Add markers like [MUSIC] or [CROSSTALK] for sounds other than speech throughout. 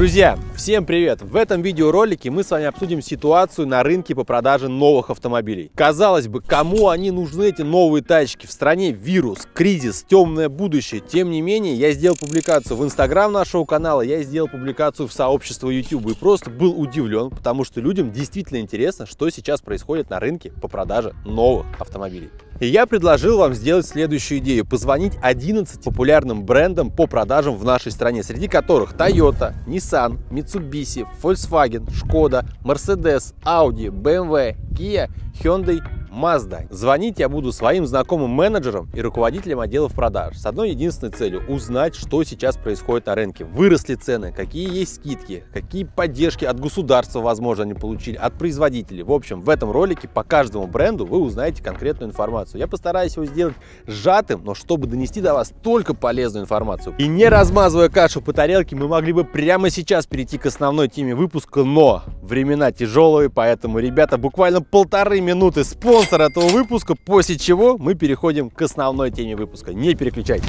Друзья, Всем привет! В этом видеоролике мы с вами обсудим ситуацию на рынке по продаже новых автомобилей. Казалось бы, кому они нужны эти новые тачки? В стране вирус, кризис, темное будущее. Тем не менее, я сделал публикацию в инстаграм нашего канала, я сделал публикацию в сообщество YouTube и просто был удивлен, потому что людям действительно интересно, что сейчас происходит на рынке по продаже новых автомобилей. И я предложил вам сделать следующую идею. Позвонить 11 популярным брендам по продажам в нашей стране, среди которых Toyota, Nissan, Mitsubishi, Mitsubishi, Volkswagen, Skoda, Mercedes, Audi, BMW, Kia, Hyundai Mazda. Звонить я буду своим знакомым менеджерам и руководителям отделов продаж с одной единственной целью – узнать, что сейчас происходит на рынке. Выросли цены, какие есть скидки, какие поддержки от государства, возможно, они получили, от производителей. В общем, в этом ролике по каждому бренду вы узнаете конкретную информацию. Я постараюсь его сделать сжатым, но чтобы донести до вас только полезную информацию. И не размазывая кашу по тарелке, мы могли бы прямо сейчас перейти к основной теме выпуска, но времена тяжелые, поэтому, ребята, буквально полторы минуты спонсора спонсор этого выпуска, после чего мы переходим к основной теме выпуска. Не переключайтесь.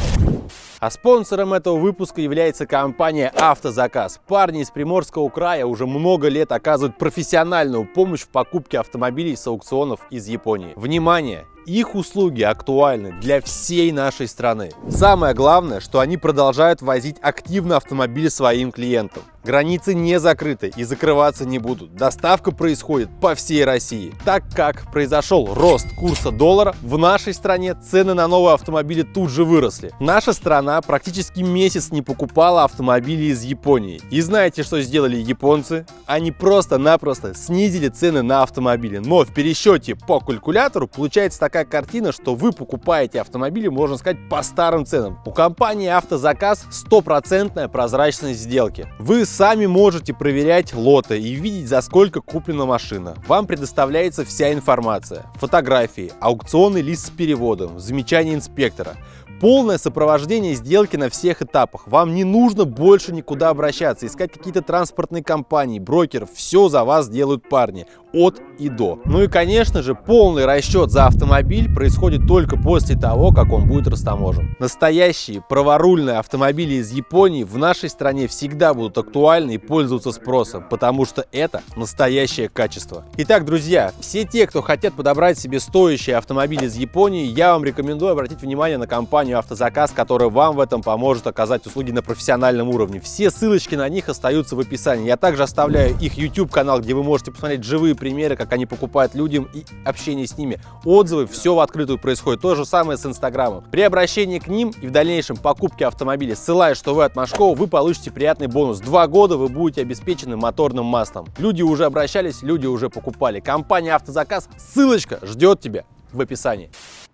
А спонсором этого выпуска является компания «Автозаказ». Парни из Приморского края уже много лет оказывают профессиональную помощь в покупке автомобилей с аукционов из Японии. Внимание! Их услуги актуальны для всей нашей страны. Самое главное, что они продолжают возить активно автомобили своим клиентам. Границы не закрыты и закрываться не будут. Доставка происходит по всей России. Так как произошел рост курса доллара, в нашей стране цены на новые автомобили тут же выросли. Наша страна практически месяц не покупала автомобили из Японии. И знаете, что сделали японцы? Они просто-напросто снизили цены на автомобили. Но в пересчете по калькулятору получается так такая картина, что вы покупаете автомобили, можно сказать, по старым ценам. У компании «Автозаказ» стопроцентная прозрачность сделки. Вы сами можете проверять лоты и видеть, за сколько куплена машина. Вам предоставляется вся информация. Фотографии, аукционный лист с переводом, замечания инспектора – полное сопровождение сделки на всех этапах. Вам не нужно больше никуда обращаться, искать какие-то транспортные компании, брокеров. Все за вас делают парни от и до. Ну и, конечно же, полный расчет за автомобиль происходит только после того, как он будет растаможен. Настоящие праворульные автомобили из Японии в нашей стране всегда будут актуальны и пользоваться спросом, потому что это настоящее качество. Итак, друзья, все те, кто хотят подобрать себе стоящий автомобиль из Японии, я вам рекомендую обратить внимание на компанию приложению «Автозаказ», которое вам в этом поможет оказать услуги на профессиональном уровне. Все ссылочки на них остаются в описании. Я также оставляю их YouTube-канал, где вы можете посмотреть живые примеры, как они покупают людям и общение с ними. Отзывы, все в открытую происходит. То же самое с Инстаграмом. При обращении к ним и в дальнейшем покупке автомобиля, ссылаясь, что вы от Машкова, вы получите приятный бонус. Два года вы будете обеспечены моторным маслом. Люди уже обращались, люди уже покупали. Компания «Автозаказ» ссылочка ждет тебя в описании.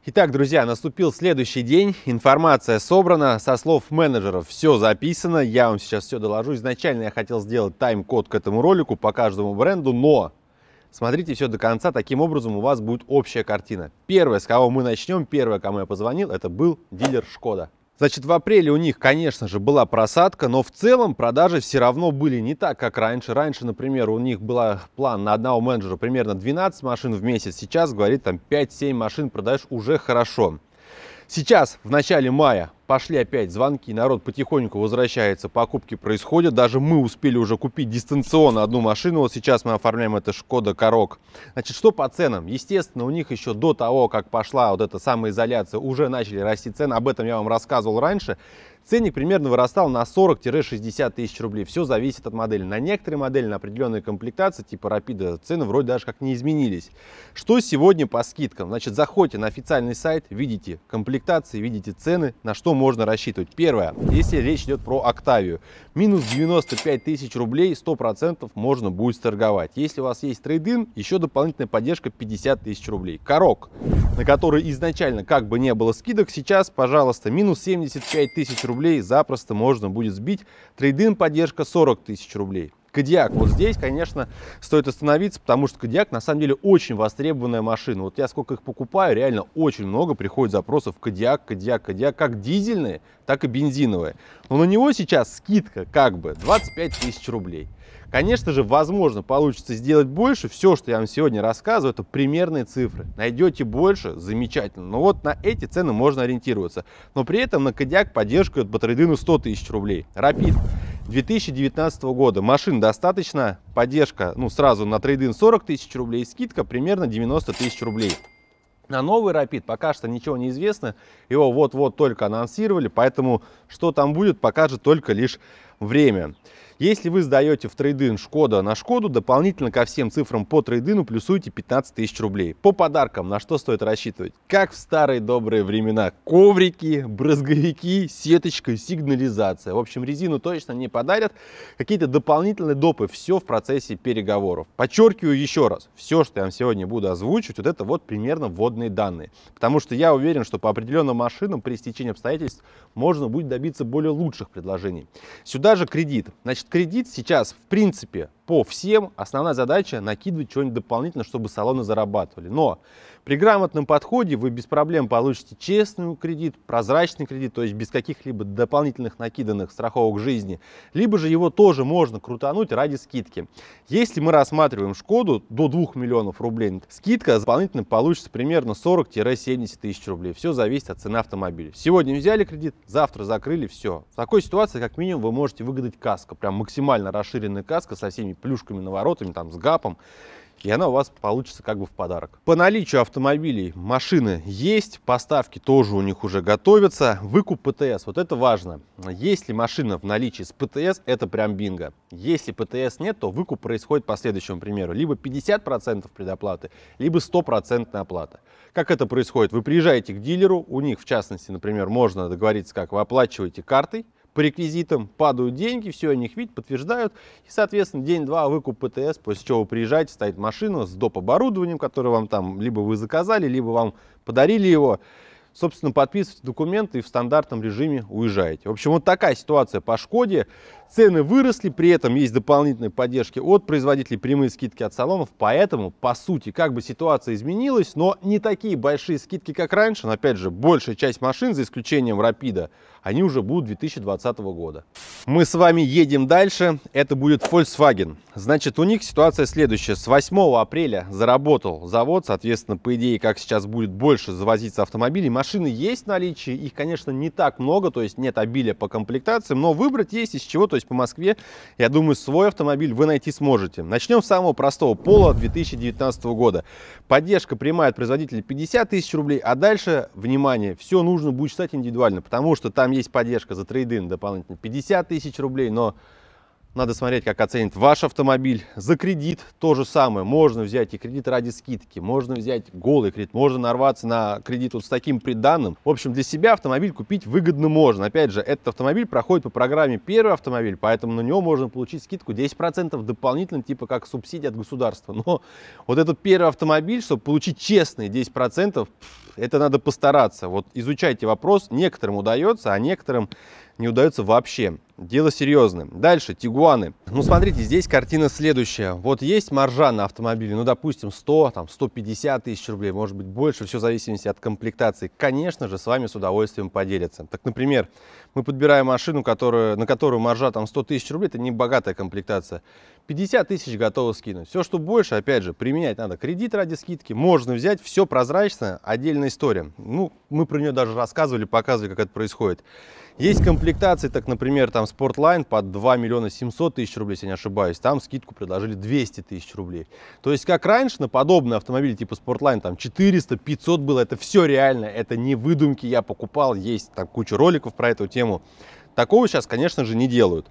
Итак, друзья, наступил следующий день, информация собрана, со слов менеджеров все записано, я вам сейчас все доложу. Изначально я хотел сделать тайм-код к этому ролику по каждому бренду, но смотрите все до конца, таким образом у вас будет общая картина. Первое, с кого мы начнем, первое, кому я позвонил, это был дилер Шкода. Значит, в апреле у них, конечно же, была просадка, но в целом продажи все равно были не так, как раньше. Раньше, например, у них был план на одного менеджера примерно 12 машин в месяц. Сейчас, говорит, там 5-7 машин продаешь уже хорошо. Сейчас, в начале мая, пошли опять звонки, народ потихоньку возвращается, покупки происходят. Даже мы успели уже купить дистанционно одну машину. Вот сейчас мы оформляем это Шкода Корок. Значит, что по ценам? Естественно, у них еще до того, как пошла вот эта самоизоляция, уже начали расти цены. Об этом я вам рассказывал раньше. Ценник примерно вырастал на 40-60 тысяч рублей. Все зависит от модели. На некоторые модели, на определенные комплектации, типа Rapida, цены вроде даже как не изменились. Что сегодня по скидкам? Значит, заходите на официальный сайт, видите комплектации, видите цены, на что можно рассчитывать? Первое, если речь идет про Октавию, минус 95 тысяч рублей 100% можно будет торговать, Если у вас есть трейдин, еще дополнительная поддержка 50 тысяч рублей. Корок, на который изначально как бы не было скидок, сейчас, пожалуйста, минус 75 тысяч рублей запросто можно будет сбить. Трейдин поддержка 40 тысяч рублей. Кадиак. Вот здесь, конечно, стоит остановиться, потому что Кадиак на самом деле очень востребованная машина. Вот я сколько их покупаю, реально очень много приходит запросов Кадиак, Кадиак, Кадиак, как дизельные, так и бензиновые. Но на него сейчас скидка как бы 25 тысяч рублей. Конечно же, возможно, получится сделать больше. Все, что я вам сегодня рассказываю, это примерные цифры. Найдете больше, замечательно. Но вот на эти цены можно ориентироваться. Но при этом на Кадиак поддержку от Батрейдыну 100 тысяч рублей. Рапид 2019 года. Машин достаточно, поддержка ну, сразу на трейдинг 40 тысяч рублей, скидка примерно 90 тысяч рублей. На новый Rapid пока что ничего не известно, его вот-вот только анонсировали, поэтому что там будет, покажет только лишь время. Если вы сдаете в трейдинг Шкода на Шкоду, дополнительно ко всем цифрам по трейдину плюсуйте 15 тысяч рублей. По подаркам на что стоит рассчитывать? Как в старые добрые времена. Коврики, брызговики, сеточка, сигнализация. В общем, резину точно не подарят. Какие-то дополнительные допы. Все в процессе переговоров. Подчеркиваю еще раз. Все, что я вам сегодня буду озвучивать, вот это вот примерно вводные данные. Потому что я уверен, что по определенным машинам при стечении обстоятельств можно будет добиться более лучших предложений. Сюда же кредит. Значит, Значит, кредит сейчас, в принципе, по всем основная задача накидывать что-нибудь дополнительно, чтобы салоны зарабатывали. Но при грамотном подходе вы без проблем получите честный кредит, прозрачный кредит, то есть без каких-либо дополнительных накиданных страховок жизни, либо же его тоже можно крутануть ради скидки. Если мы рассматриваем Шкоду до 2 миллионов рублей, скидка дополнительно получится примерно 40-70 тысяч рублей. Все зависит от цены автомобиля. Сегодня взяли кредит, завтра закрыли, все. В такой ситуации, как минимум, вы можете выгадать каско, прям максимально расширенная каска со всеми плюшками, наворотами, там, с гапом и она у вас получится как бы в подарок. По наличию автомобилей машины есть, поставки тоже у них уже готовятся. Выкуп ПТС, вот это важно. Если машина в наличии с ПТС, это прям бинго. Если ПТС нет, то выкуп происходит по следующему примеру. Либо 50% предоплаты, либо 100% оплата. Как это происходит? Вы приезжаете к дилеру, у них в частности, например, можно договориться, как вы оплачиваете картой, по реквизитам падают деньги, все о них видят, подтверждают. И, соответственно, день-два выкуп ПТС, после чего вы приезжаете, стоит машина с доп. оборудованием, которое вам там либо вы заказали, либо вам подарили его. Собственно, подписываете документы и в стандартном режиме уезжаете. В общем, вот такая ситуация по Шкоде. Цены выросли, при этом есть дополнительные поддержки от производителей, прямые скидки от салонов. Поэтому, по сути, как бы ситуация изменилась, но не такие большие скидки, как раньше. Но, опять же, большая часть машин, за исключением Рапида, они уже будут 2020 года. Мы с вами едем дальше, это будет Volkswagen. Значит, у них ситуация следующая. С 8 апреля заработал завод, соответственно, по идее, как сейчас будет больше завозиться автомобилей. Машины есть в наличии, их, конечно, не так много, то есть нет обилия по комплектациям, но выбрать есть из чего, то есть по Москве, я думаю, свой автомобиль вы найти сможете. Начнем с самого простого, пола 2019 года. Поддержка прямая от производителя 50 тысяч рублей, а дальше, внимание, все нужно будет считать индивидуально, потому что там есть поддержка за трейдинг дополнительно 50 тысяч рублей, но надо смотреть, как оценит ваш автомобиль. За кредит то же самое. Можно взять и кредит ради скидки, можно взять голый кредит, можно нарваться на кредит вот с таким приданным. В общем, для себя автомобиль купить выгодно можно. Опять же, этот автомобиль проходит по программе «Первый автомобиль», поэтому на него можно получить скидку 10% дополнительно, типа как субсидия от государства. Но вот этот первый автомобиль, чтобы получить честные 10%, это надо постараться. Вот изучайте вопрос. Некоторым удается, а некоторым не удается вообще дело серьезное. Дальше, Тигуаны. Ну, смотрите, здесь картина следующая. Вот есть маржа на автомобиле, ну, допустим, 100, там, 150 тысяч рублей, может быть, больше, все в зависимости от комплектации. Конечно же, с вами с удовольствием поделятся. Так, например, мы подбираем машину, которую, на которую маржа там 100 тысяч рублей, это не богатая комплектация. 50 тысяч готовы скинуть. Все, что больше, опять же, применять надо кредит ради скидки. Можно взять, все прозрачно, отдельная история. Ну, мы про нее даже рассказывали, показывали, как это происходит. Есть комплектации, так, например, там Спортлайн под 2 миллиона 700 тысяч рублей, если не ошибаюсь, там скидку предложили 200 тысяч рублей. То есть, как раньше, на подобные автомобили типа Спортлайн там 400, 500 было, это все реально, это не выдумки, я покупал, есть там куча роликов про эту тему. Такого сейчас, конечно же, не делают.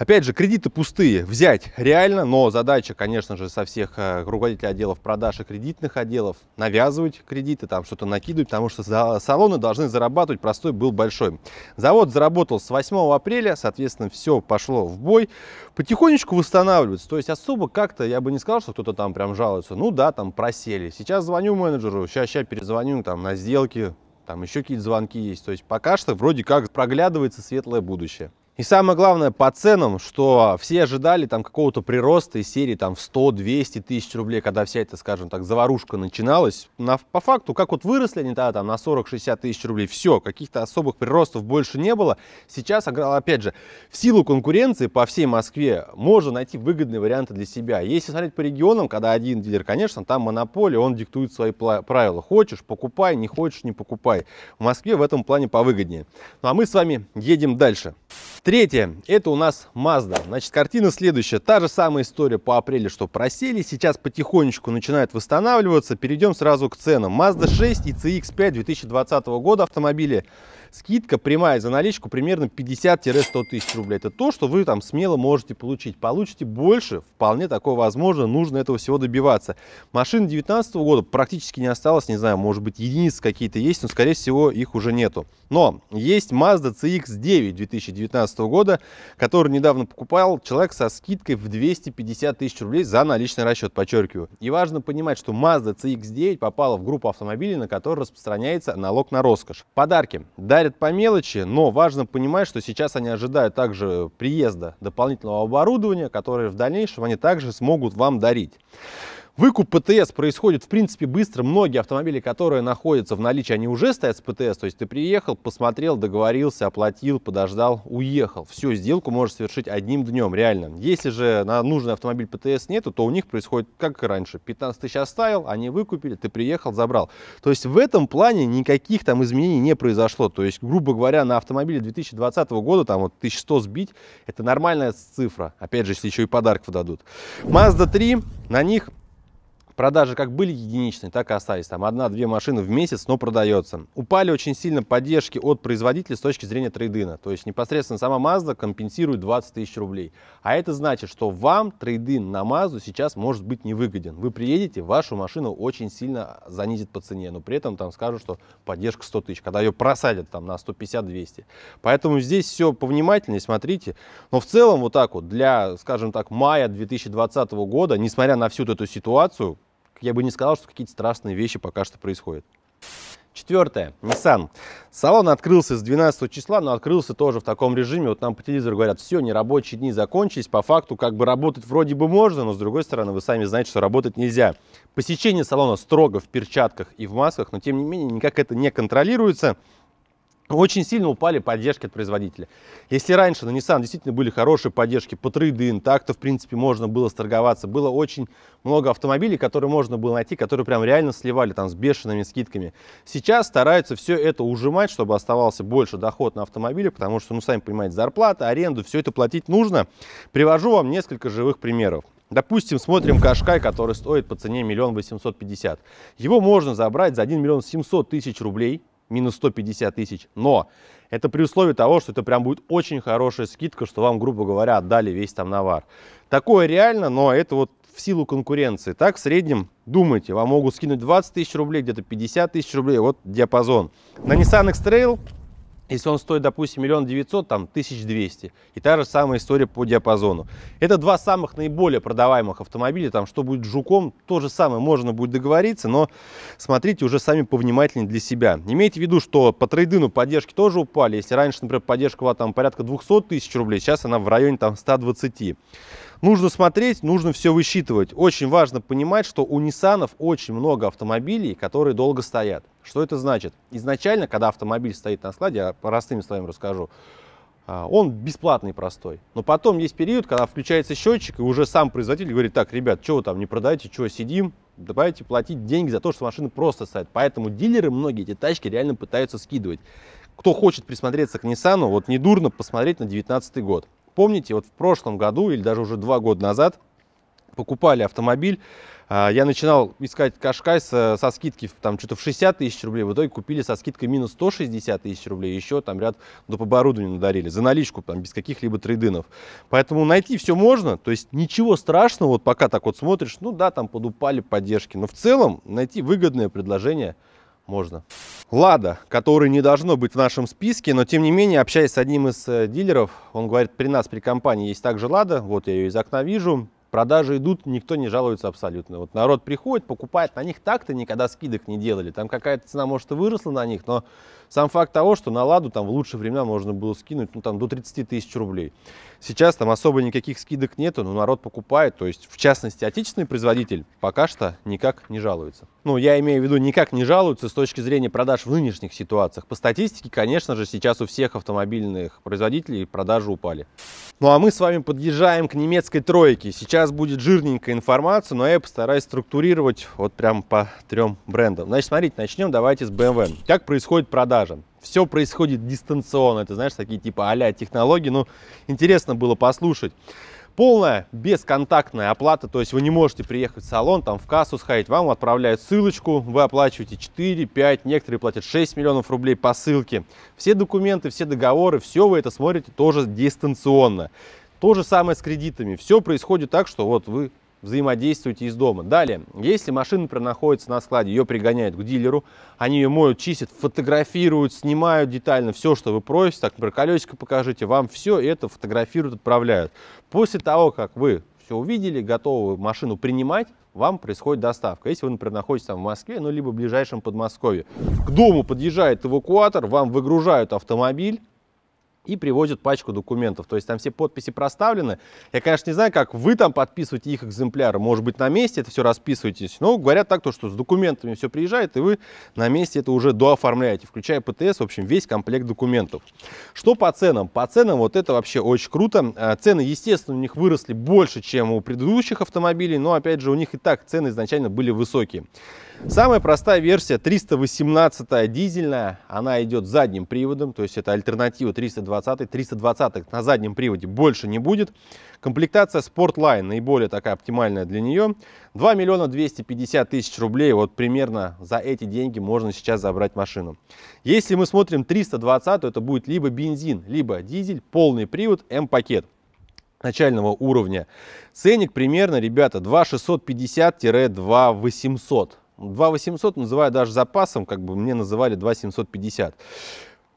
Опять же, кредиты пустые взять реально, но задача, конечно же, со всех э, руководителей отделов продаж и кредитных отделов навязывать кредиты, там что-то накидывать, потому что салоны должны зарабатывать, простой был большой. Завод заработал с 8 апреля, соответственно, все пошло в бой, потихонечку восстанавливается, то есть особо как-то, я бы не сказал, что кто-то там прям жалуется, ну да, там просели, сейчас звоню менеджеру, сейчас, сейчас перезвоню там на сделки, там еще какие-то звонки есть, то есть пока что вроде как проглядывается светлое будущее. И самое главное, по ценам, что все ожидали там какого-то прироста из серии там в 100-200 тысяч рублей, когда вся эта, скажем так, заварушка начиналась. На, по факту, как вот выросли они тогда там на 40-60 тысяч рублей, все, каких-то особых приростов больше не было. Сейчас, опять же, в силу конкуренции по всей Москве можно найти выгодные варианты для себя. Если смотреть по регионам, когда один дилер, конечно, там монополия, он диктует свои правила. Хочешь, покупай, не хочешь, не покупай. В Москве в этом плане повыгоднее. Ну а мы с вами едем дальше. Третье, это у нас Mazda. Значит, картина следующая. Та же самая история по апреле, что просели. Сейчас потихонечку начинает восстанавливаться. Перейдем сразу к ценам. Mazda 6 и CX-5 2020 года автомобили скидка прямая за наличку примерно 50-100 тысяч рублей. Это то, что вы там смело можете получить. Получите больше, вполне такое возможно, нужно этого всего добиваться. Машины 2019 года практически не осталось, не знаю, может быть единицы какие-то есть, но скорее всего их уже нету. Но есть Mazda CX-9 2019 года, который недавно покупал человек со скидкой в 250 тысяч рублей за наличный расчет, подчеркиваю. И важно понимать, что Mazda CX-9 попала в группу автомобилей, на которые распространяется налог на роскошь. Подарки. да дарят по мелочи, но важно понимать, что сейчас они ожидают также приезда дополнительного оборудования, которое в дальнейшем они также смогут вам дарить. Выкуп ПТС происходит, в принципе, быстро. Многие автомобили, которые находятся в наличии, они уже стоят с ПТС. То есть ты приехал, посмотрел, договорился, оплатил, подождал, уехал. Всю сделку можешь совершить одним днем, реально. Если же на нужный автомобиль ПТС нету, то у них происходит как и раньше. 15 тысяч оставил, они выкупили, ты приехал, забрал. То есть в этом плане никаких там изменений не произошло. То есть, грубо говоря, на автомобиле 2020 года, там вот 1100 сбить, это нормальная цифра. Опять же, если еще и подарков дадут. Mazda 3, на них Продажи как были единичные, так и остались. Там одна-две машины в месяц, но продается. Упали очень сильно поддержки от производителя с точки зрения трейдина. То есть непосредственно сама Mazda компенсирует 20 тысяч рублей. А это значит, что вам трейдин на Mazda сейчас может быть невыгоден. Вы приедете, вашу машину очень сильно занизит по цене, но при этом там скажут, что поддержка 100 тысяч, когда ее просадят там на 150-200. Поэтому здесь все повнимательнее, смотрите. Но в целом вот так вот для, скажем так, мая 2020 года, несмотря на всю эту ситуацию, я бы не сказал, что какие-то страшные вещи пока что происходят. Четвертое. Nissan. Салон открылся с 12 числа, но открылся тоже в таком режиме. Вот нам по телевизору говорят, все, нерабочие дни закончились. По факту, как бы работать вроде бы можно, но с другой стороны, вы сами знаете, что работать нельзя. Посещение салона строго в перчатках и в масках, но тем не менее никак это не контролируется очень сильно упали поддержки от производителя. Если раньше на ну, Nissan действительно были хорошие поддержки по трейдин, так-то, в принципе, можно было сторговаться. Было очень много автомобилей, которые можно было найти, которые прям реально сливали там с бешеными скидками. Сейчас стараются все это ужимать, чтобы оставался больше доход на автомобиле, потому что, ну, сами понимаете, зарплата, аренду, все это платить нужно. Привожу вам несколько живых примеров. Допустим, смотрим Кашкай, который стоит по цене миллион восемьсот пятьдесят. Его можно забрать за 1 миллион семьсот тысяч рублей минус 150 тысяч. Но это при условии того, что это прям будет очень хорошая скидка, что вам, грубо говоря, отдали весь там навар. Такое реально, но это вот в силу конкуренции. Так, в среднем, думайте, вам могут скинуть 20 тысяч рублей, где-то 50 тысяч рублей, вот диапазон. На Nissan X-Trail если он стоит, допустим, миллион девятьсот, там, тысяч двести. И та же самая история по диапазону. Это два самых наиболее продаваемых автомобиля. Там, что будет с Жуком, то же самое можно будет договориться, но смотрите уже сами повнимательнее для себя. Имейте в виду, что по трейдину поддержки тоже упали. Если раньше, например, поддержка была там порядка 200 тысяч рублей, сейчас она в районе там 120. Нужно смотреть, нужно все высчитывать. Очень важно понимать, что у Nissan очень много автомобилей, которые долго стоят. Что это значит? Изначально, когда автомобиль стоит на складе, я простыми словами расскажу, а, он бесплатный простой. Но потом есть период, когда включается счетчик, и уже сам производитель говорит, так, ребят, что вы там не продаете, что сидим, давайте платить деньги за то, что машины просто стоят. Поэтому дилеры многие эти тачки реально пытаются скидывать. Кто хочет присмотреться к Nissan, вот недурно посмотреть на 2019 год. Помните, вот в прошлом году или даже уже два года назад покупали автомобиль, а, я начинал искать Кашкай со, со скидки там что-то в 60 тысяч рублей, в итоге купили со скидкой минус 160 тысяч рублей, еще там ряд доп. оборудования надарили за наличку, там без каких-либо трейдинов. Поэтому найти все можно, то есть ничего страшного, вот пока так вот смотришь, ну да, там подупали поддержки, но в целом найти выгодное предложение – можно. Лада, который не должно быть в нашем списке, но тем не менее, общаясь с одним из э, дилеров, он говорит, при нас, при компании есть также Лада, вот я ее из окна вижу, продажи идут, никто не жалуется абсолютно. Вот народ приходит, покупает, на них так-то никогда скидок не делали, там какая-то цена, может, и выросла на них, но сам факт того, что на «Ладу» там в лучшие времена можно было скинуть ну, там, до 30 тысяч рублей. Сейчас там особо никаких скидок нету, но народ покупает. То есть, в частности, отечественный производитель пока что никак не жалуется. Ну, я имею в виду, никак не жалуются с точки зрения продаж в нынешних ситуациях. По статистике, конечно же, сейчас у всех автомобильных производителей продажи упали. Ну, а мы с вами подъезжаем к немецкой тройке. Сейчас будет жирненькая информация, но я постараюсь структурировать вот прям по трем брендам. Значит, смотрите, начнем давайте с BMW. Эм как происходит продажа? продажам. Все происходит дистанционно, это, знаешь, такие типа а технологии, ну, интересно было послушать. Полная бесконтактная оплата, то есть вы не можете приехать в салон, там в кассу сходить, вам отправляют ссылочку, вы оплачиваете 4, 5, некоторые платят 6 миллионов рублей по ссылке. Все документы, все договоры, все вы это смотрите тоже дистанционно. То же самое с кредитами. Все происходит так, что вот вы взаимодействуете из дома. Далее, если машина, например, находится на складе, ее пригоняют к дилеру, они ее моют, чистят, фотографируют, снимают детально все, что вы просите, так, например, колесико покажите, вам все это фотографируют, отправляют. После того, как вы все увидели, готовы машину принимать, вам происходит доставка. Если вы, например, находитесь там в Москве, ну, либо в ближайшем Подмосковье. К дому подъезжает эвакуатор, вам выгружают автомобиль, и привозят пачку документов. То есть там все подписи проставлены. Я, конечно, не знаю, как вы там подписываете их экземпляры. Может быть, на месте это все расписываетесь. Но говорят так, то, что с документами все приезжает, и вы на месте это уже дооформляете, включая ПТС, в общем, весь комплект документов. Что по ценам? По ценам вот это вообще очень круто. А, цены, естественно, у них выросли больше, чем у предыдущих автомобилей, но, опять же, у них и так цены изначально были высокие. Самая простая версия 318 дизельная, она идет задним приводом, то есть это альтернатива 320. 320 на заднем приводе больше не будет. Комплектация Sportline наиболее такая оптимальная для нее. 2 миллиона 250 тысяч рублей, вот примерно за эти деньги можно сейчас забрать машину. Если мы смотрим 320, то это будет либо бензин, либо дизель, полный привод, М-пакет начального уровня. Ценник примерно, ребята, 2650-2800. 2800 называю даже запасом, как бы мне называли 2750.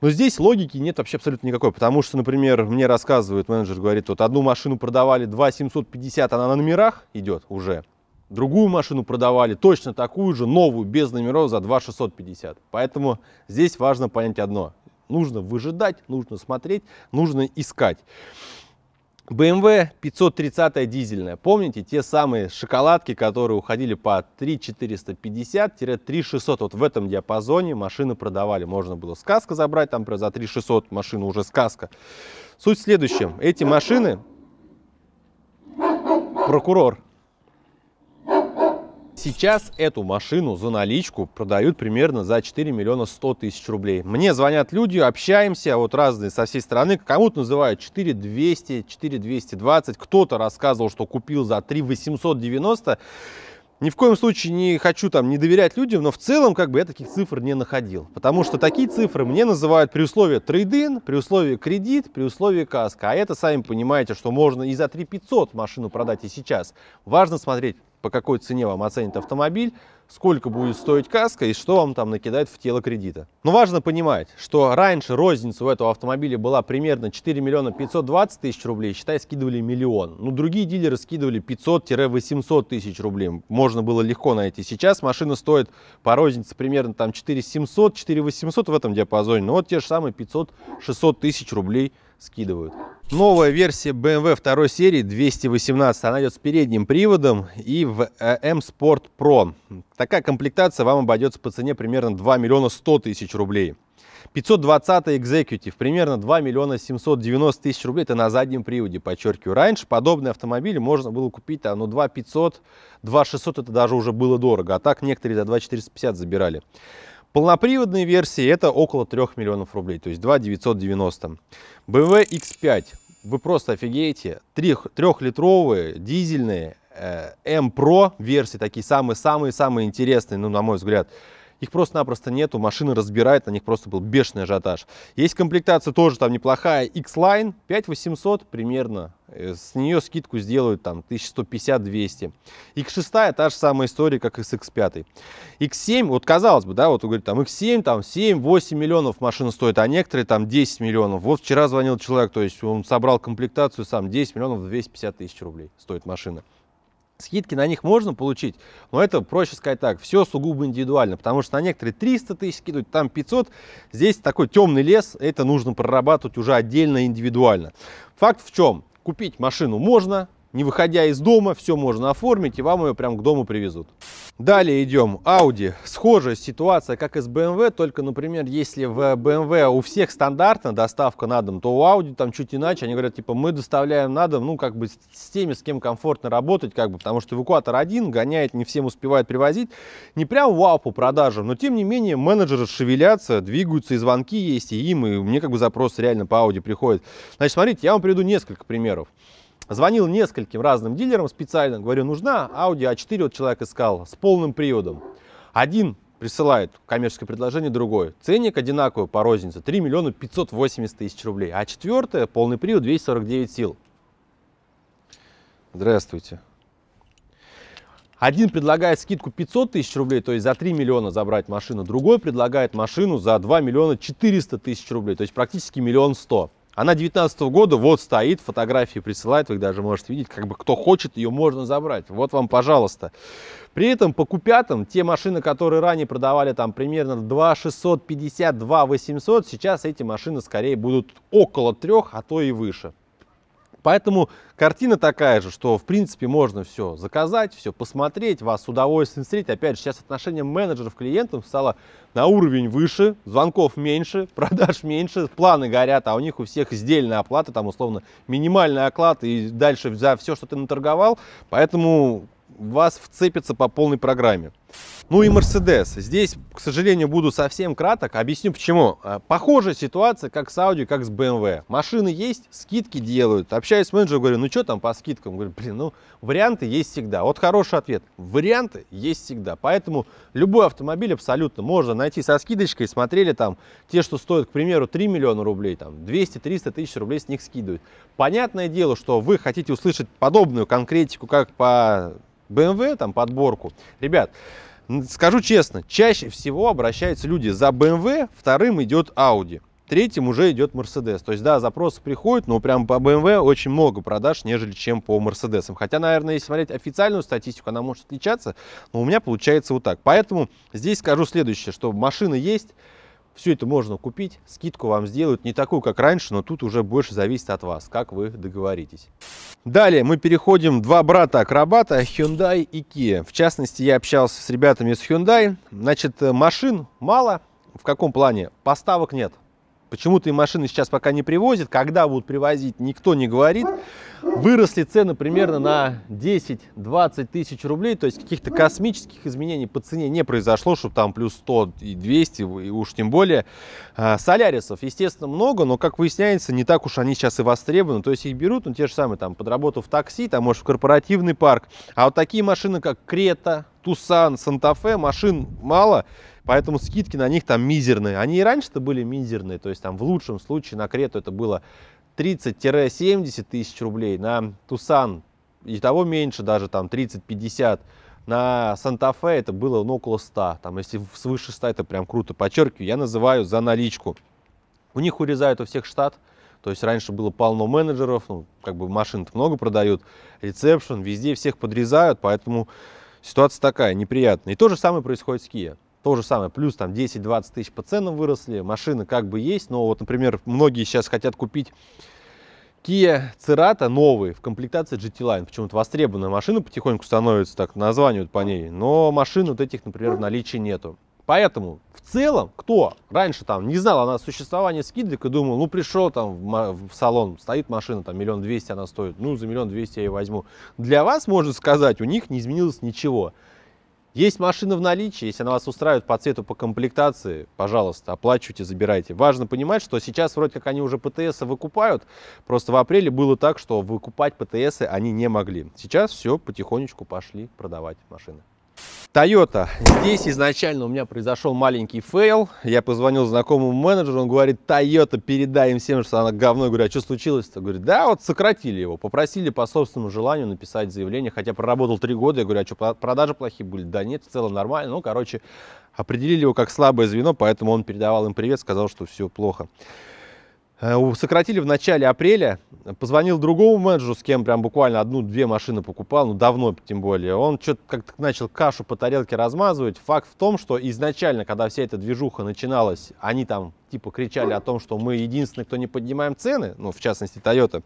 Но здесь логики нет вообще абсолютно никакой, потому что, например, мне рассказывают менеджер, говорит, вот одну машину продавали 2750, она на номерах идет уже, другую машину продавали, точно такую же, новую, без номеров, за 2650. Поэтому здесь важно понять одно. Нужно выжидать, нужно смотреть, нужно искать. BMW 530 дизельная. Помните те самые шоколадки, которые уходили по 3450-3600? Вот в этом диапазоне машины продавали. Можно было сказка забрать, там например, за 3600 машину уже сказка. Суть в следующем. Эти машины... Прокурор, Сейчас эту машину за наличку продают примерно за 4 миллиона 100 тысяч рублей. Мне звонят люди, общаемся, вот разные со всей стороны Кому-то называют 4 200, 4 220. Кто-то рассказывал, что купил за 3 890. Ни в коем случае не хочу там не доверять людям, но в целом как бы я таких цифр не находил. Потому что такие цифры мне называют при условии трейдин, при условии кредит, при условии каска. А это сами понимаете, что можно и за 3 500 машину продать и сейчас. Важно смотреть по какой цене вам оценит автомобиль, сколько будет стоить каска и что вам там накидает в тело кредита. Но важно понимать, что раньше розница у этого автомобиля была примерно 4 миллиона 520 тысяч рублей, считай, скидывали миллион. но другие дилеры скидывали 500-800 тысяч рублей, можно было легко найти. Сейчас машина стоит по рознице примерно там 4 700, 4 800 в этом диапазоне, но вот те же самые 500-600 тысяч рублей скидывают. Новая версия BMW второй серии 218, она идет с передним приводом и в э, M Sport Pro. Такая комплектация вам обойдется по цене примерно 2 миллиона 100 тысяч рублей. 520 Executive, примерно 2 миллиона 790 тысяч рублей, это на заднем приводе, подчеркиваю. Раньше подобный автомобиль можно было купить, там, ну, 2 500, 2 600, это даже уже было дорого, а так некоторые за 2 450 забирали. Полноприводные версии это около 3 миллионов рублей, то есть 2 990. BMW X5, вы просто офигеете, 3, 3-литровые, дизельные, э, M-Pro версии, такие самые-самые-самые интересные, ну, на мой взгляд, их просто-напросто нету, машины разбирают, на них просто был бешеный ажиотаж. Есть комплектация тоже там неплохая, X-Line 5800 примерно. Э, с нее скидку сделают там 1150-200. X6 та же самая история, как и с X5. X7, вот казалось бы, да, вот говорит там X7, там 7-8 миллионов машина стоит, а некоторые там 10 миллионов. Вот вчера звонил человек, то есть он собрал комплектацию сам, 10 миллионов 250 тысяч рублей стоит машина. Скидки на них можно получить, но это, проще сказать так, все сугубо индивидуально, потому что на некоторые 300 тысяч скидывают, там 500, здесь такой темный лес, это нужно прорабатывать уже отдельно, индивидуально. Факт в чем? Купить машину можно, не выходя из дома, все можно оформить, и вам ее прям к дому привезут. Далее идем. Audi. Схожая ситуация, как и с BMW, эм только, например, если в BMW эм у всех стандартно доставка на дом, то у Audi там чуть иначе. Они говорят, типа, мы доставляем на дом, ну, как бы с теми, с кем комфортно работать, как бы, потому что эвакуатор один, гоняет, не всем успевает привозить. Не прям вау по продажам, но, тем не менее, менеджеры шевелятся, двигаются, и звонки есть, и им, и мне, как бы, запрос реально по Audi приходит. Значит, смотрите, я вам приведу несколько примеров. Звонил нескольким разным дилерам специально, говорю, нужна Audi A4, а вот человек искал, с полным приводом. Один присылает коммерческое предложение, другой Ценник одинаковый по рознице, 3 миллиона 580 тысяч рублей. А четвертое, полный привод, 249 сил. Здравствуйте. Один предлагает скидку 500 тысяч рублей, то есть за 3 миллиона забрать машину. Другой предлагает машину за 2 миллиона 400 тысяч рублей, то есть практически миллион сто. Она 19 -го года, вот стоит, фотографии присылает, вы их даже можете видеть, как бы кто хочет, ее можно забрать. Вот вам, пожалуйста. При этом по купятам те машины, которые ранее продавали там примерно 2 650, 2 800, сейчас эти машины скорее будут около трех, а то и выше. Поэтому картина такая же, что в принципе можно все заказать, все посмотреть, вас с удовольствием встретить. Опять же, сейчас отношение менеджеров к клиентам стало на уровень выше, звонков меньше, [LAUGHS] продаж меньше, планы горят, а у них у всех издельная оплата, там условно минимальный оклад и дальше за все, что ты наторговал. Поэтому вас вцепится по полной программе. Ну и Mercedes. Здесь, к сожалению, буду совсем краток. Объясню почему. А, похожая ситуация как с Audi, как с BMW. Эм Машины есть, скидки делают. Общаюсь с менеджером, говорю, ну что там по скидкам? Говорю, блин, ну варианты есть всегда. Вот хороший ответ. Варианты есть всегда. Поэтому любой автомобиль абсолютно можно найти со скидочкой. Смотрели там те, что стоят, к примеру, 3 миллиона рублей, там 200-300 тысяч рублей с них скидывают. Понятное дело, что вы хотите услышать подобную конкретику, как по BMW, там подборку. Ребят, скажу честно, чаще всего обращаются люди за BMW, вторым идет Audi. Третьим уже идет Mercedes. То есть, да, запросы приходят, но прям по BMW очень много продаж, нежели чем по Mercedes. Хотя, наверное, если смотреть официальную статистику, она может отличаться, но у меня получается вот так. Поэтому здесь скажу следующее, что машины есть, все это можно купить, скидку вам сделают не такую, как раньше, но тут уже больше зависит от вас, как вы договоритесь. Далее мы переходим два брата акробата Hyundai и Kia. В частности, я общался с ребятами из Hyundai. Значит, э, машин мало. В каком плане? Поставок нет. Почему-то и машины сейчас пока не привозят, когда будут привозить, никто не говорит. Выросли цены примерно на 10-20 тысяч рублей, то есть каких-то космических изменений по цене не произошло, чтобы там плюс 100 и 200, и уж тем более. А, солярисов, естественно, много, но, как выясняется, не так уж они сейчас и востребованы, то есть их берут, ну, те же самые, там, под работу в такси, там, может, в корпоративный парк. А вот такие машины, как Крета, Тусан, Санта-Фе, машин мало, Поэтому скидки на них там мизерные. Они и раньше-то были мизерные. То есть там в лучшем случае на Крету это было 30-70 тысяч рублей. На Тусан и того меньше, даже там 30-50 на Санта-Фе это было ну, около 100. Там, если свыше 100, это прям круто. Подчеркиваю, я называю за наличку. У них урезают у всех штат. То есть раньше было полно менеджеров, ну, как бы машин то много продают, ресепшн, везде всех подрезают, поэтому ситуация такая, неприятная. И то же самое происходит с Kia. То же самое, плюс там 10-20 тысяч по ценам выросли, машины как бы есть, но вот, например, многие сейчас хотят купить Kia Cerato новый в комплектации GT Line. Почему-то востребованная машина потихоньку становится, так названивают по ней, но машин вот этих, например, в наличии нету. Поэтому в целом, кто раньше там не знал о нас существовании скидок и думал, ну пришел там в, в салон, стоит машина, там миллион двести она стоит, ну за миллион двести я ее возьму. Для вас, можно сказать, у них не изменилось ничего. Есть машина в наличии, если она вас устраивает по цвету, по комплектации, пожалуйста, оплачивайте, забирайте. Важно понимать, что сейчас вроде как они уже ПТС выкупают, просто в апреле было так, что выкупать ПТС они не могли. Сейчас все потихонечку пошли продавать машины. Toyota. Здесь изначально у меня произошел маленький фейл. Я позвонил знакомому менеджеру, он говорит, Toyota, передай им всем, что она говно. Я говорю, а что случилось-то? Говорит, да, вот сократили его. Попросили по собственному желанию написать заявление, хотя проработал три года. Я говорю, а что, продажи плохие были? Да нет, в целом нормально. Ну, короче, определили его как слабое звено, поэтому он передавал им привет, сказал, что все плохо. Э, сократили в начале апреля. Позвонил другому менеджеру, с кем прям буквально одну-две машины покупал, ну давно тем более. Он что-то как-то начал кашу по тарелке размазывать. Факт в том, что изначально, когда вся эта движуха начиналась, они там типа кричали о том, что мы единственные, кто не поднимаем цены, ну в частности Toyota.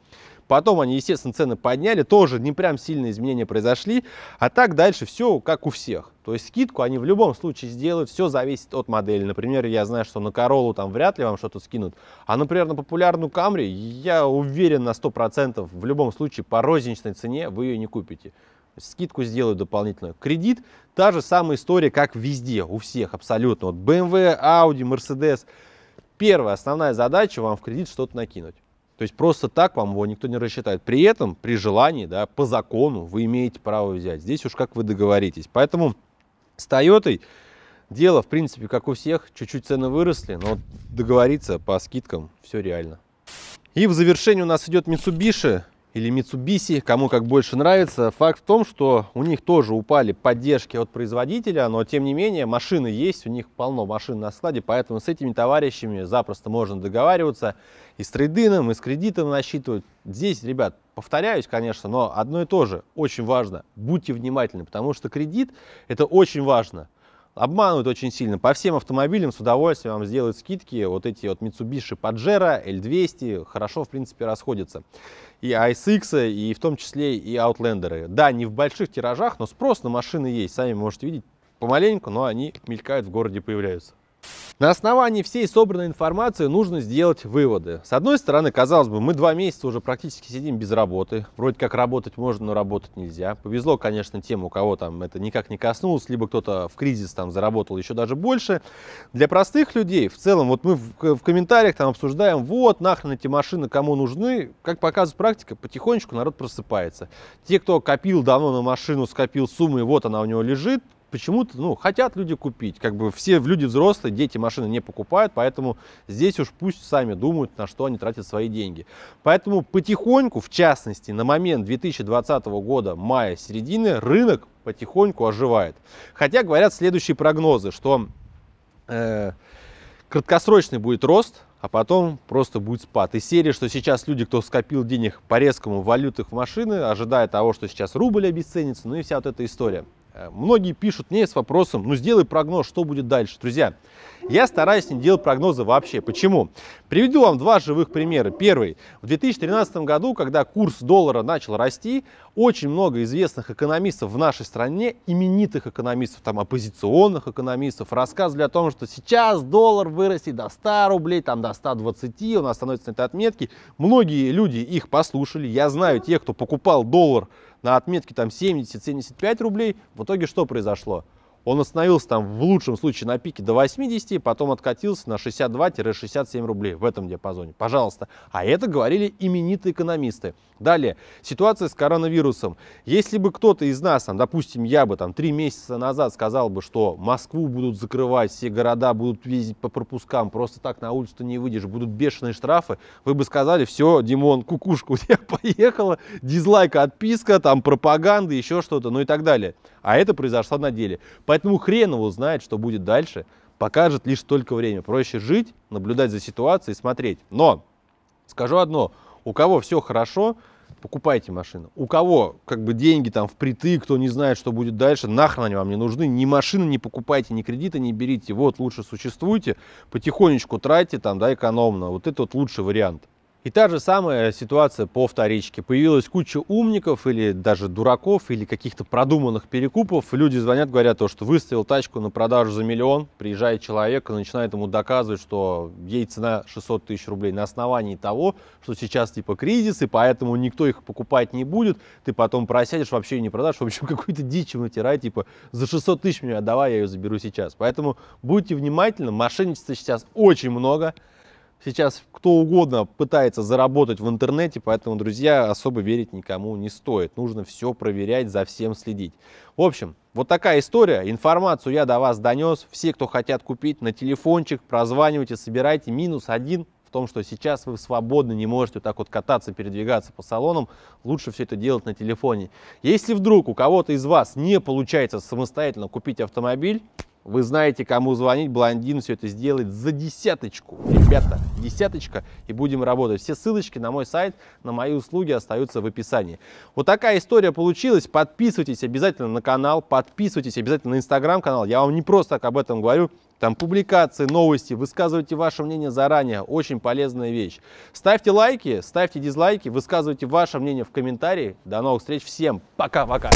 Потом они, естественно, цены подняли, тоже не прям сильные изменения произошли. А так дальше все как у всех. То есть скидку они в любом случае сделают, все зависит от модели. Например, я знаю, что на Королу там вряд ли вам что-то скинут, а, например, на популярную Камри, я уверен на 100%, в любом случае по розничной цене вы ее не купите скидку сделают дополнительную. Кредит, та же самая история, как везде, у всех абсолютно. Вот BMW, эм Audi, Mercedes. Первая основная задача вам в кредит что-то накинуть. То есть просто так вам его никто не рассчитает. При этом, при желании, да, по закону вы имеете право взять. Здесь уж как вы договоритесь. Поэтому с Тойотой дело, в принципе, как у всех, чуть-чуть цены выросли, но договориться по скидкам все реально. И в завершение у нас идет Mitsubishi или Mitsubishi, кому как больше нравится. Факт в том, что у них тоже упали поддержки от производителя, но тем не менее машины есть, у них полно машин на складе, поэтому с этими товарищами запросто можно договариваться и с трейдином, и с кредитом насчитывать. Здесь, ребят, повторяюсь, конечно, но одно и то же, очень важно, будьте внимательны, потому что кредит – это очень важно обманывают очень сильно. По всем автомобилям с удовольствием вам сделают скидки. Вот эти вот Mitsubishi Pajero, L200 хорошо, в принципе, расходятся. И ISX, и в том числе и Outlander. Да, не в больших тиражах, но спрос на машины есть. Сами можете видеть, помаленьку, но они мелькают в городе, появляются. На основании всей собранной информации нужно сделать выводы. С одной стороны, казалось бы, мы два месяца уже практически сидим без работы. Вроде как работать можно, но работать нельзя. Повезло, конечно, тем, у кого там это никак не коснулось, либо кто-то в кризис там заработал еще даже больше. Для простых людей, в целом, вот мы в, в комментариях там обсуждаем, вот нахрен эти машины кому нужны. Как показывает практика, потихонечку народ просыпается. Те, кто копил давно на машину, скопил суммы, вот она у него лежит, почему-то, ну, хотят люди купить. Как бы все люди взрослые, дети машины не покупают, поэтому здесь уж пусть сами думают, на что они тратят свои деньги. Поэтому потихоньку, в частности, на момент 2020 года, мая, середины, рынок потихоньку оживает. Хотя говорят следующие прогнозы, что э, краткосрочный будет рост, а потом просто будет спад. И серия, что сейчас люди, кто скопил денег по резкому валютах в машины, ожидая того, что сейчас рубль обесценится, ну и вся вот эта история. Э, многие пишут мне с вопросом, ну сделай прогноз, что будет дальше. Друзья, я стараюсь не делать прогнозы вообще. Почему? Приведу вам два живых примера. Первый. В 2013 году, когда курс доллара начал расти, очень много известных экономистов в нашей стране, именитых экономистов, там оппозиционных экономистов, рассказывали о том, что сейчас доллар вырастет до 100 рублей, там до 120, он остановится на этой отметке. Многие люди их послушали. Я знаю тех, кто покупал доллар на отметке там 70-75 рублей. В итоге что произошло? Он остановился там в лучшем случае на пике до 80, потом откатился на 62-67 рублей в этом диапазоне. Пожалуйста. А это говорили именитые экономисты. Далее, ситуация с коронавирусом. Если бы кто-то из нас, там, допустим, я бы там три месяца назад сказал бы, что Москву будут закрывать, все города будут ездить по пропускам, просто так на улицу не выйдешь, будут бешеные штрафы, вы бы сказали, все, Димон, кукушка [LAUGHS] у тебя поехала, дизлайк, отписка, там пропаганда, еще что-то, ну и так далее. А это произошло на деле. Поэтому хрен его знает, что будет дальше. Покажет лишь только время. Проще жить, наблюдать за ситуацией, смотреть. Но скажу одно, у кого все хорошо, покупайте машину. У кого как бы деньги там впритык, кто не знает, что будет дальше, нахрен они вам не нужны. Ни машины не покупайте, ни кредита не берите. Вот лучше существуйте, потихонечку тратьте там, да, экономно. Вот это вот лучший вариант. И та же самая ситуация по вторичке. Появилась куча умников или даже дураков, или каких-то продуманных перекупов. Люди звонят, говорят, то, что выставил тачку на продажу за миллион, приезжает человек и начинает ему доказывать, что ей цена 600 тысяч рублей на основании того, что сейчас типа кризис, и поэтому никто их покупать не будет, ты потом просядешь, вообще не продашь. В общем, [LAUGHS] какую-то дичь им натирай, типа, за 600 тысяч мне отдавай, я ее заберу сейчас. Поэтому будьте внимательны, мошенничества сейчас очень много сейчас кто угодно пытается заработать в интернете, поэтому, друзья, особо верить никому не стоит. Нужно все проверять, за всем следить. В общем, вот такая история. Информацию я до вас донес. Все, кто хотят купить, на телефончик прозванивайте, собирайте. Минус один в том, что сейчас вы свободно не можете так вот кататься, передвигаться по салонам, лучше все это делать на телефоне. Если вдруг у кого-то из вас не получается самостоятельно купить автомобиль, вы знаете, кому звонить, блондин все это сделает за десяточку. Ребята, десяточка, и будем работать. Все ссылочки на мой сайт, на мои услуги остаются в описании. Вот такая история получилась. Подписывайтесь обязательно на канал, подписывайтесь обязательно на инстаграм-канал. Я вам не просто так об этом говорю, там публикации, новости, высказывайте ваше мнение заранее, очень полезная вещь. Ставьте лайки, ставьте дизлайки, высказывайте ваше мнение в комментарии. До новых встреч всем, пока-пока!